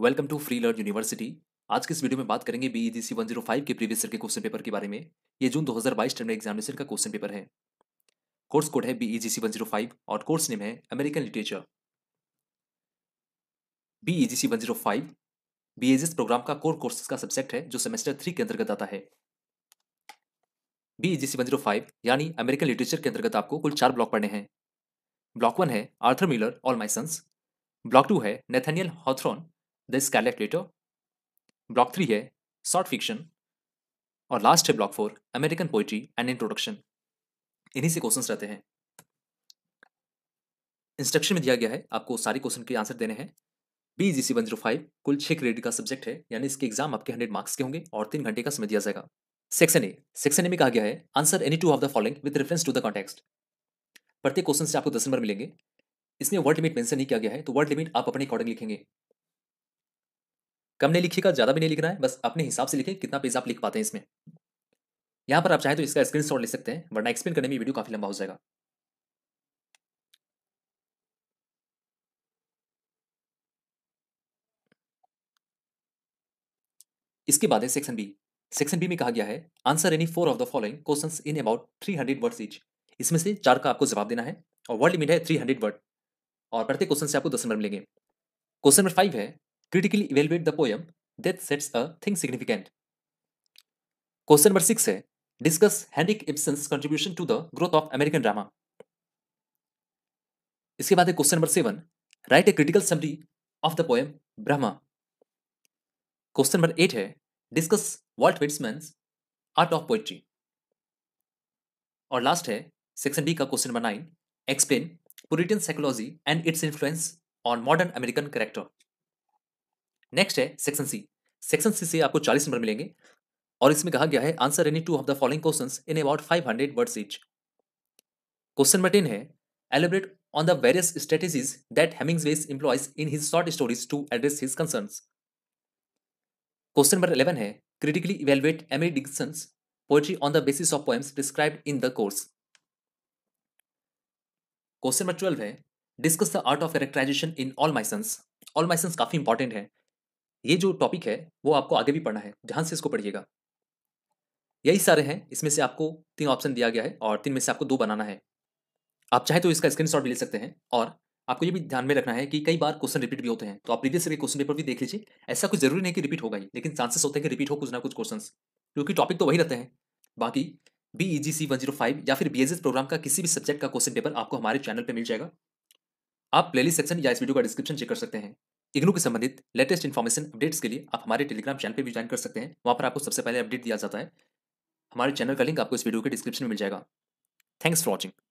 welcome to free learn university आज की इस वीडियो में बात करेंगे B G one zero five के प्रीवियस ईयर के क्वेश्चन पेपर के बारे में ये जून 2022 टर्म एग्जामिनेशन का क्वेश्चन पेपर है कोर्स कोड है B G one zero five और कोर्स नेम है American literature B G one zero five B S program का कोर कोर्सेज का सब्जेक्ट है जो सेमेस्टर थ्री के अंतर्गत आता है बी जी वन जीरो यानी अमेरिकन लिटरेचर के अंतर्गत आपको कुल चार ब्लॉक पढ़ने हैं ब्लॉक वन है Arthur Miller all my sons block two है Nathaniel Hawthorne the scarlet letter block three है शॉर्ट फिक्शन और लास्ट है block four American poetry and introduction इन्हीं से क्वेश्चंस रहते हैं इंस्ट्रक्शन में दिया गया है आपको सारे क्वेश्चन के आंसर देने हैं B G C one zero five कुल छः क्रेडिट का सब्जेक्ट है यानी इसके एग्जाम आपके हंड्रेड मार्क्स के होंगे और तीन घंटे का समय दिया जाएगा सेक्शन ए सेक्शन ए में कहा गया है answer any two of the following with reference to the context प्रत्येक क्वेश्चन से आपको दस नंबर मिलेंगे इसमें वर्ड लिमिट मेंशन नहीं किया गया है तो वर्ड लिमिट आप अपने अकॉर्डिंग लिखेंगे कम नहीं लिखिएगा ज़्यादा भी नहीं लिखना है बस अपने हिसाब से लिखें कितना पेज आप लिख पाते हैं इसमें यहाँ पर आप चाहें तो इसका स्क्रीन ले सकते हैं वरना एक्सप्लेन करने में वीडियो काफ़ी लंबा हो जाएगा इसके बाद है सेक्शन बी सेक्शन बी में कहा गया है answer any four of the following questions in about three hundred words each इसमें से चार का आपको जवाब देना है और वर्ड लिमिट है थ्री हंड्रेड वर्ड और प्रत्येक क्वेश्चन से आपको दस नंबर मिलेंगे क्वेश्चन नंबर फाइव है critically evaluate the poem that sets a thing significant question number six है discuss Henrik Ibsen contribution to the growth of American drama इसके बाद है question number seven write a critical summary of the poem Brahma question number eight है discuss Walt विट्समैन art of poetry और last है section B का question number nine explain Puritan psychology and its influence on modern American character next है section C section C से आपको चालीस number मिलेंगे और इसमें कहा गया है answer any two of the following question in about five hundred words each question number ten है elaborate on the various strategies that Wes employs in his short stories to address his concern question number eleven है critically evaluate Emily Dickinson poetry on the basis of poems describe in the course question number twelve है discuss the art of characterization in all my sons all माइसन्स काफी important है ये जो topic है वो आपको आगे भी पढ़ना है ध्यान से इसको पढ़िएगा यही सारे हैं इसमें से आपको तीन ऑप्शन दिया गया है और तीन में से आपको दो बनाना है आप चाहे तो इसका स्क्रीनशॉट भी ले सकते हैं और आपको ये भी ध्यान में रखना है कि कई बार क्वेश्चन रिपीट भी होते हैं तो आप प्रीवियस के क्वेश्चन पेपर भी देख लीजिए ऐसा कुछ जरूरी नहीं कि रिपीट होगा ही लेकिन चांसेस होते हैं कि रिपीट हो कुछ ना कुछ क्वेश्चन क्योंकि टॉपिक तो वही रहते हैं बाकी B E G C one zero five या फिर बी एस एस प्रोग्राम का किसी भी सब्जेक्ट का क्वेश्चन पेपर आपको हमारे चैनल पर मिल जाएगा आप प्लेलिस्ट सेक्शन या इस वीडियो का डिस्क्रिप्शन चेक कर सकते हैं इग्नू के संबंधित लेटेस्ट इन्फॉर्मेशन अपडेट्स के लिए आप हमारे टेलीग्राम चैनल पर भी ज्वाइन कर सकते हैं वहाँ पर आपको सबसे पहले अपडेट दिया जाता है हमारे चैनल का लिंक आपको इस वीडियो के डिस्क्रिप्शन में मिल जाएगा थैंक्स फॉर वॉचिंग